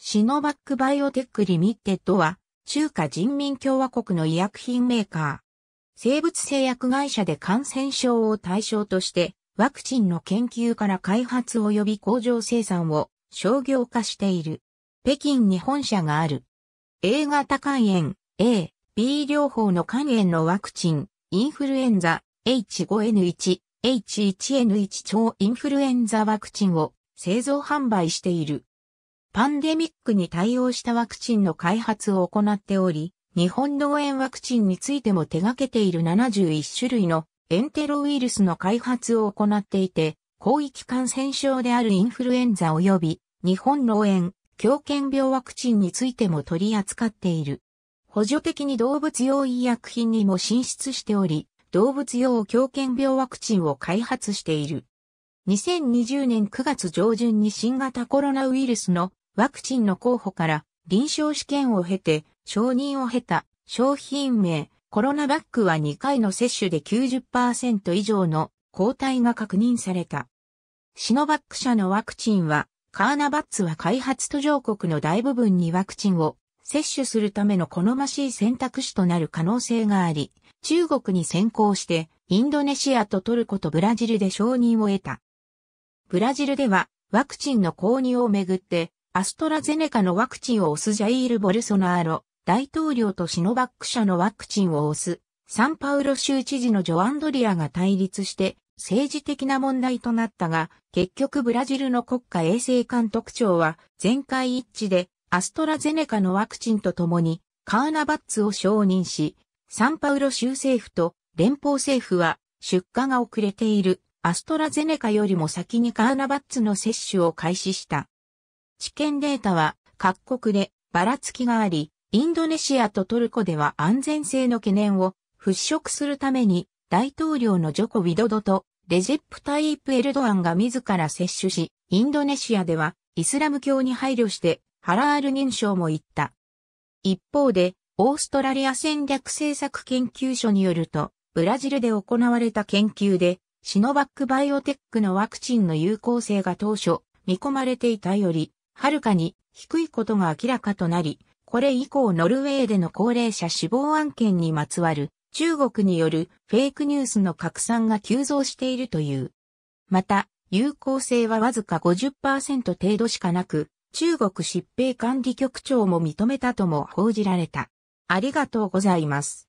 シノバックバイオテックリミッテッドは、中華人民共和国の医薬品メーカー。生物製薬会社で感染症を対象として、ワクチンの研究から開発及び工場生産を商業化している。北京に本社がある。A 型肝炎、A、B 療法の肝炎のワクチン、インフルエンザ、H5N1、H1N1 超インフルエンザワクチンを製造販売している。パンデミックに対応したワクチンの開発を行っており、日本動炎ワクチンについても手掛けている71種類のエンテロウイルスの開発を行っていて、広域感染症であるインフルエンザ及び日本脳炎、狂犬病ワクチンについても取り扱っている。補助的に動物用医薬品にも進出しており、動物用狂犬病ワクチンを開発している。2020年9月上旬に新型コロナウイルスのワクチンの候補から臨床試験を経て承認を経た商品名コロナバックは2回の接種で90%以上の抗体が確認された。シノバック社のワクチンはカーナバッツは開発途上国の大部分にワクチンを接種するための好ましい選択肢となる可能性があり、中国に先行してインドネシアとトルコとブラジルで承認を得た。ブラジルではワクチンの購入をめぐってアストラゼネカのワクチンを押すジャイール・ボルソナーロ、大統領とシノバック社のワクチンを押す、サンパウロ州知事のジョアンドリアが対立して政治的な問題となったが、結局ブラジルの国家衛生監督庁は全会一致でアストラゼネカのワクチンとともにカーナバッツを承認し、サンパウロ州政府と連邦政府は出荷が遅れているアストラゼネカよりも先にカーナバッツの接種を開始した。知見データは各国でばらつきがあり、インドネシアとトルコでは安全性の懸念を払拭するために大統領のジョコ・ビドドとレジェプタイプ・エルドアンが自ら接種し、インドネシアではイスラム教に配慮してハラール認証も言った。一方で、オーストラリア戦略政策研究所によると、ブラジルで行われた研究で、シノバックバイオテックのワクチンの有効性が当初見込まれていたよりはるかに低いことが明らかとなり、これ以降ノルウェーでの高齢者死亡案件にまつわる中国によるフェイクニュースの拡散が急増しているという。また、有効性はわずか50%程度しかなく、中国疾病管理局長も認めたとも報じられた。ありがとうございます。